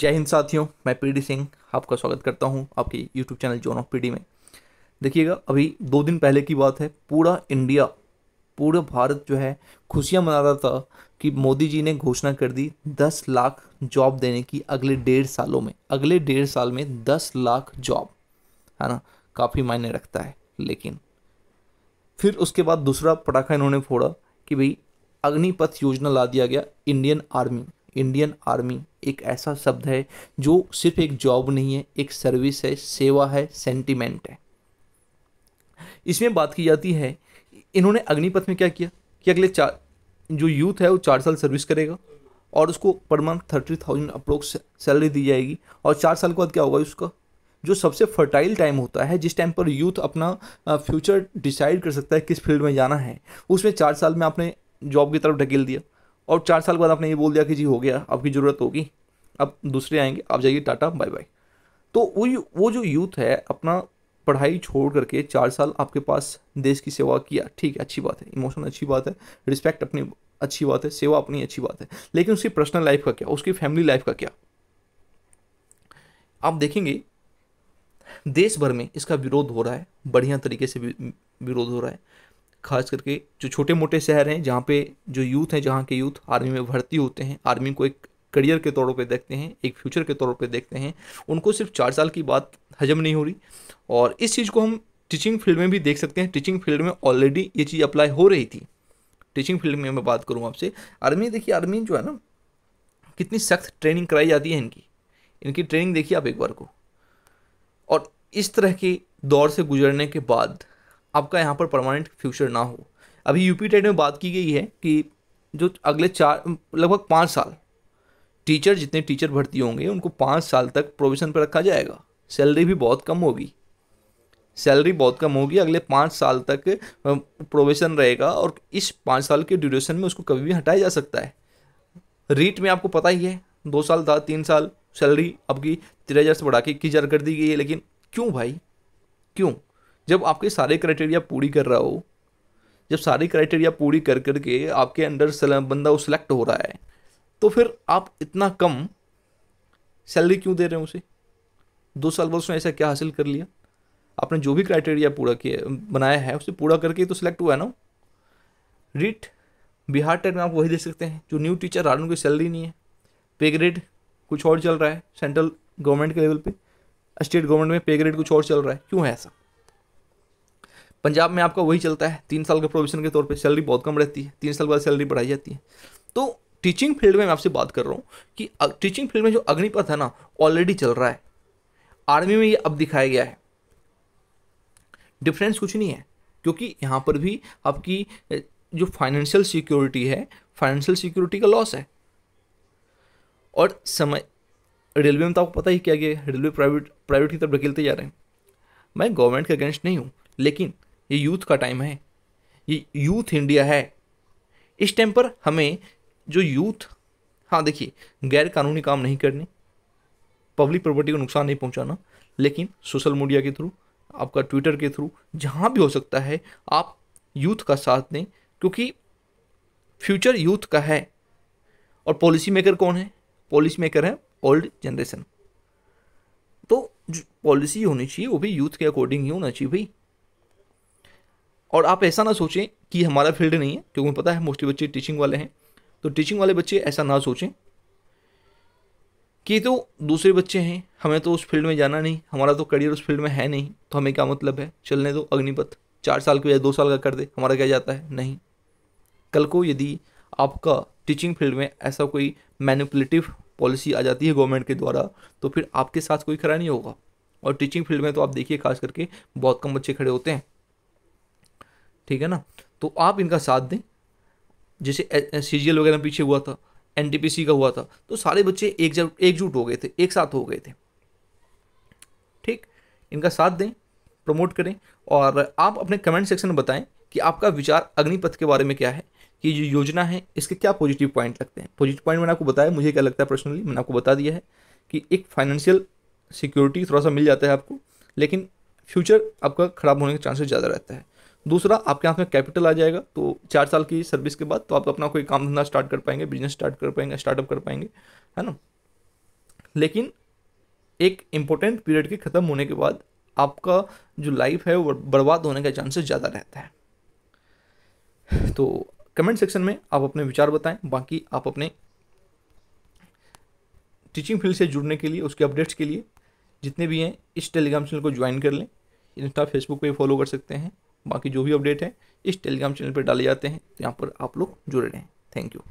जय हिंद साथियों मैं पीडी सिंह आपका स्वागत करता हूं आपके YouTube channel zone of PD में देखिएगा अभी दो दिन पहले की बात है पूरा इंडिया पूरा भारत जो है खुशियां मना रहा था कि मोदी जी ने घोषणा कर दी दस लाख जॉब देने की अगले डेढ़ सालों में अगले डेढ़ साल में दस लाख जॉब है ना काफ़ी मायने रखता है लेकिन फिर उसके बाद दूसरा पटाखा इन्होंने फोड़ा कि भाई अग्निपथ योजना ला दिया गया इंडियन आर्मी इंडियन आर्मी एक ऐसा शब्द है जो सिर्फ एक जॉब नहीं है एक सर्विस है सेवा है सेंटिमेंट है इसमें बात की जाती है इन्होंने अग्निपथ में क्या किया कि अगले चार जो यूथ है वो चार साल सर्विस करेगा और उसको per month thirty thousand approx salary दी जाएगी और चार साल के बाद क्या होगा उसका जो सबसे फर्टाइल टाइम होता है जिस टाइम पर यूथ अपना फ्यूचर डिसाइड कर सकता है किस फील्ड में जाना है उसमें चार साल में आपने जॉब की तरफ ढकेल दिया और चार साल बाद आपने ये बोल दिया कि जी हो गया आपकी ज़रूरत होगी अब दूसरे आएंगे आप जाइए टाटा बाय बाय तो वो वो जो यूथ है अपना पढ़ाई छोड़ करके चार साल आपके पास देश की सेवा किया ठीक है अच्छी बात है इमोशन अच्छी बात है रिस्पेक्ट अपनी अच्छी बात है सेवा अपनी अच्छी बात है लेकिन उसकी पर्सनल लाइफ का क्या उसकी फैमिली लाइफ का क्या आप देखेंगे देश भर में इसका विरोध हो रहा है बढ़िया तरीके से विरोध हो रहा है खास करके जो छोटे मोटे शहर हैं जहाँ पे जो यूथ हैं जहाँ के यूथ आर्मी में भर्ती होते हैं आर्मी को एक करियर के तौर पे देखते हैं एक फ्यूचर के तौर पे देखते हैं उनको सिर्फ चार साल की बात हजम नहीं हो रही और इस चीज़ को हम टीचिंग फील्ड में भी देख सकते हैं टीचिंग फील्ड में ऑलरेडी ये चीज़ अप्लाई हो रही थी टीचिंग फील्ड में मैं बात करूँ आपसे आर्मी देखिए आर्मी जो है ना कितनी सख्त ट्रेनिंग कराई जाती है इनकी इनकी ट्रेनिंग देखिए आप एक बार को और इस तरह के दौर से गुजरने के बाद आपका यहाँ पर परमानेंट फ्यूचर ना हो अभी यूपी टेट में बात की गई है कि जो अगले चार लगभग पाँच साल टीचर जितने टीचर भर्ती होंगे उनको पाँच साल तक प्रोविज़न पर रखा जाएगा सैलरी भी बहुत कम होगी सैलरी बहुत कम होगी अगले पाँच साल तक प्रोविज़न रहेगा और इस पाँच साल के ड्यूरेशन में उसको कभी भी हटाया जा सकता है रीट में आपको पता ही है दो साल था तीन साल सैलरी आपकी तेरह हज़ार से बढ़ा के इक्कीस हज़ार कर दी गई है लेकिन क्यों भाई क्यों जब आपके सारे क्राइटेरिया पूरी कर रहा हो जब सारी क्राइटेरिया पूरी कर करके आपके अंडर बंदा वो सिलेक्ट हो रहा है तो फिर आप इतना कम सैलरी क्यों दे रहे हो उसे दो साल बाद उसने ऐसा क्या हासिल कर लिया आपने जो भी क्राइटेरिया पूरा किया बनाया है उसे पूरा करके तो सिलेक्ट हुआ है ना रीट बिहार टेट में आप वही दे सकते हैं जो न्यू टीचर आ उनकी सैलरी नहीं है पे ग्रेड कुछ और चल रहा है सेंट्रल गवर्नमेंट के लेवल पे स्टेट गवर्नमेंट में पे ग्रेड कुछ और चल रहा है क्यों है ऐसा पंजाब में आपका वही चलता है तीन साल का प्रोविजन के तौर पर सैलरी बहुत कम रहती है तीन साल बाद सैलरी बढ़ाई जाती है तो टीचिंग फील्ड में मैं आपसे बात कर रहा हूँ कि टीचिंग फील्ड में जो अग्निपथ है ना ऑलरेडी चल रहा है आर्मी में ये अब दिखाया गया है डिफरेंस कुछ नहीं है क्योंकि यहाँ पर भी आपकी जो फाइनेंशियल सिक्योरिटी है फाइनेंशियल सिक्योरिटी का लॉस है और समय रेलवे में तो आपको पता ही क्या गया रेलवे प्राइवेट प्राइवेट की तरफ ढकेलते जा रहे हैं मैं गवर्नमेंट के अगेंस्ट नहीं हूँ लेकिन ये यूथ का टाइम है ये यूथ इंडिया है इस टाइम पर हमें जो यूथ हाँ देखिए गैर कानूनी काम नहीं करने पब्लिक प्रॉपर्टी को नुकसान नहीं पहुंचाना लेकिन सोशल मीडिया के थ्रू आपका ट्विटर के थ्रू जहाँ भी हो सकता है आप यूथ का साथ दें क्योंकि फ्यूचर यूथ का है और पॉलिसी मेकर कौन है पॉलिसी मेकर है ओल्ड जनरेशन तो जो पॉलिसी होनी चाहिए वो भी यूथ के अकॉर्डिंग ही होना चाहिए भाई और आप ऐसा ना सोचें कि हमारा फील्ड नहीं है क्योंकि पता है मोस्टली बच्चे टीचिंग वाले हैं तो टीचिंग वाले बच्चे ऐसा ना सोचें कि तो दूसरे बच्चे हैं हमें तो उस फील्ड में जाना नहीं हमारा तो करियर उस फील्ड में है नहीं तो हमें क्या मतलब है चलने दो अग्निपथ चार साल के या दो साल का कर दे हमारा क्या जाता है नहीं कल को यदि आपका टीचिंग फील्ड में ऐसा कोई मैनिपुलेटिव पॉलिसी आ जाती है गवर्नमेंट के द्वारा तो फिर आपके साथ कोई खड़ा नहीं होगा और टीचिंग फील्ड में तो आप देखिए खास करके बहुत कम बच्चे खड़े होते हैं ठीक है ना तो आप इनका साथ दें जैसे सी जी एल वगैरह पीछे हुआ था एन टी पी सी का हुआ था तो सारे बच्चे एक एकजुट हो गए थे एक साथ हो गए थे ठीक इनका साथ दें प्रमोट करें और आप अपने कमेंट सेक्शन में बताएं कि आपका विचार अग्निपथ के बारे में क्या है कि जो योजना है इसके क्या पॉजिटिव पॉइंट लगते हैं पॉजिटिव पॉइंट मैंने आपको बताया मुझे क्या लगता है पर्सनली मैंने आपको बता दिया है कि एक फाइनेंशियल सिक्योरिटी थोड़ा सा मिल जाता है आपको लेकिन फ्यूचर आपका ख़राब होने के चांसेस ज़्यादा रहता है दूसरा आपके यहाँ में कैपिटल आ जाएगा तो चार साल की सर्विस के बाद तो आप अपना कोई काम धंधा स्टार्ट कर पाएंगे बिजनेस स्टार्ट कर पाएंगे स्टार्टअप कर पाएंगे है ना लेकिन एक इम्पोर्टेंट पीरियड के ख़त्म होने के बाद आपका जो लाइफ है वो बर्बाद होने का चांसेस ज़्यादा रहता है तो कमेंट सेक्शन में आप अपने विचार बताएं बाकी आप अपने टीचिंग फील्ड से जुड़ने के लिए उसके अपडेट्स के लिए जितने भी हैं इस टेलीग्राम चैनल को ज्वाइन कर लें इंस्टा फेसबुक तो पे फॉलो कर सकते हैं बाकी जो भी अपडेट हैं इस टेलीग्राम चैनल पर डाले जाते हैं तो यहाँ पर आप लोग जुड़े रहें थैंक यू